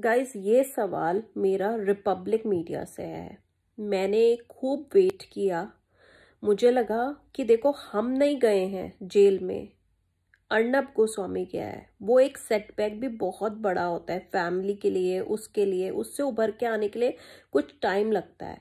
guys ये सवाल मेरा रिपब्लिक मीडिया से है मैंने खूब वेट किया मुझे लगा कि देखो हम नहीं गए हैं जेल में अर्नब गोस्वामी क्या है वो एक सेटबैक भी बहुत बड़ा होता है फैमिली के लिए उसके लिए उससे उभर के आने के लिए कुछ टाइम लगता है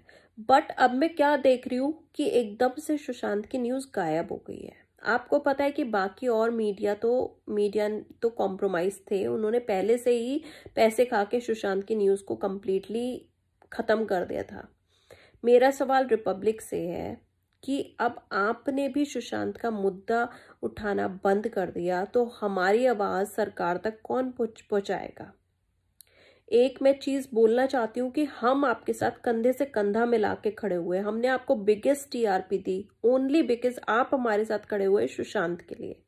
बट अब मैं क्या देख रही हूँ कि एकदम से सुशांत की न्यूज़ गायब हो गई है आपको पता है कि बाकी और मीडिया तो मीडिया तो कॉम्प्रोमाइज थे उन्होंने पहले से ही पैसे खा के सुशांत की न्यूज़ को कम्प्लीटली ख़त्म कर दिया था मेरा सवाल रिपब्लिक से है कि अब आपने भी सुशांत का मुद्दा उठाना बंद कर दिया तो हमारी आवाज़ सरकार तक कौन पहुँचाएगा एक मैं चीज बोलना चाहती हूँ कि हम आपके साथ कंधे से कंधा मिला के खड़े हुए हमने आपको बिगेस्ट टीआरपी दी ओनली बिकॉज आप हमारे साथ खड़े हुए सुशांत के लिए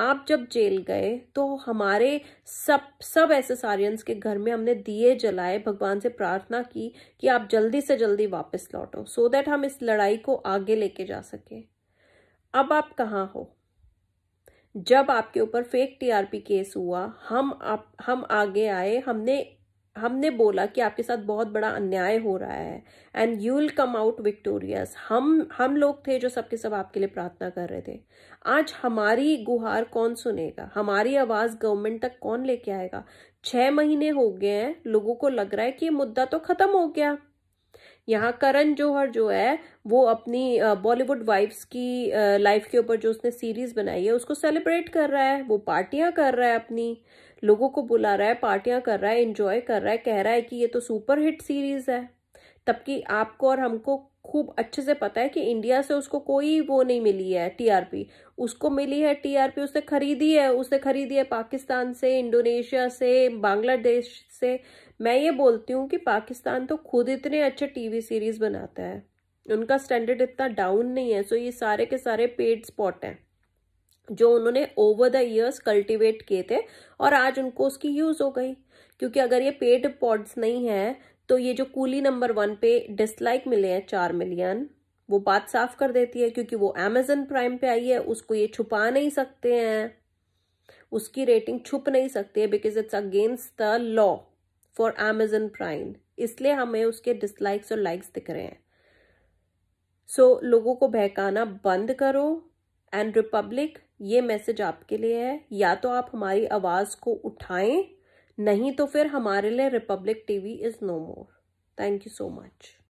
आप जब जेल गए तो हमारे सब सब एसेसारियंस के घर में हमने दिए जलाए भगवान से प्रार्थना की कि आप जल्दी से जल्दी वापस लौटो सो so दैट हम इस लड़ाई को आगे लेके जा सके अब आप कहाँ हो जब आपके ऊपर फेक टीआरपी केस हुआ हम आप हम आगे आए हमने हमने बोला कि आपके साथ बहुत बड़ा अन्याय हो रहा है and you will come out victorious हम हम लोग थे जो सबके सब आपके लिए प्रार्थना कर रहे थे आज हमारी गुहार कौन सुनेगा हमारी आवाज गवर्नमेंट तक कौन लेके आएगा छह महीने हो गए हैं लोगों को लग रहा है कि ये मुद्दा तो खत्म हो गया यहाँ करण जौहर जो है वो अपनी बॉलीवुड वाइफ्स की लाइफ के ऊपर जो उसने सीरीज बनाई है उसको सेलिब्रेट कर रहा है वो पार्टियां कर रहा है अपनी लोगों को बुला रहा है पार्टियां कर रहा है इंजॉय कर रहा है कह रहा है कि ये तो सुपर हिट सीरीज है तब की आपको और हमको खूब अच्छे से पता है कि इंडिया से उसको कोई वो नहीं मिली है टीआरपी उसको मिली है टीआरपी उसने खरीदी है उसने खरीदी है पाकिस्तान से इंडोनेशिया से बांग्लादेश से मैं ये बोलती हूँ कि पाकिस्तान तो खुद इतने अच्छे टीवी सीरीज बनाता है उनका स्टैंडर्ड इतना डाउन नहीं है सो ये सारे के सारे पेड स्पॉट हैं जो उन्होंने ओवर द ईयर्स कल्टिवेट किए थे और आज उनको उसकी यूज हो गई क्योंकि अगर ये पेड पॉड्स नहीं है तो ये जो कूली नंबर वन पे डिसलाइक मिले हैं चार मिलियन वो बात साफ कर देती है क्योंकि वो एमेजन प्राइम पे आई है उसको ये छुपा नहीं सकते हैं उसकी रेटिंग छुप नहीं सकती है because it's against the law for Amazon Prime इसलिए हमें उसके डिसलाइक्स और लाइक्स दिख रहे हैं सो so, लोगों को बहकाना बंद करो एंड रिपब्लिक ये मैसेज आपके लिए है या तो आप हमारी आवाज़ को उठाएं नहीं तो फिर हमारे लिए Republic TV is no more thank you so much